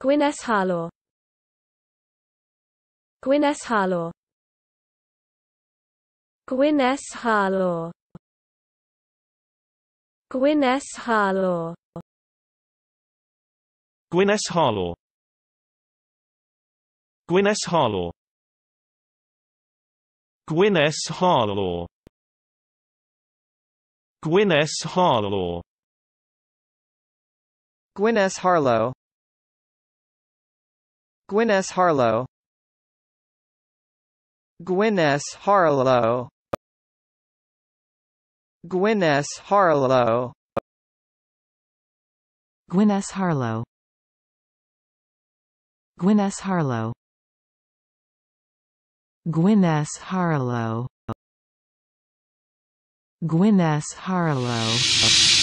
Gwynnes Harlaw Gwynnes Harlaw Gwynnes Harlaw Gwynnes Harlaw Gwynnes Harlaw Gwynnes Harlaw Gwynnes Harlaw Gwynnes Harlaw Gwynnes Harlow Gwyn S. Harlow Gwyn S. Harlow Gwyn S. Harlow Gwyn S. Harlow Gwyn S. Harlow Gwyn S. Harlow Gwyn S. Harlow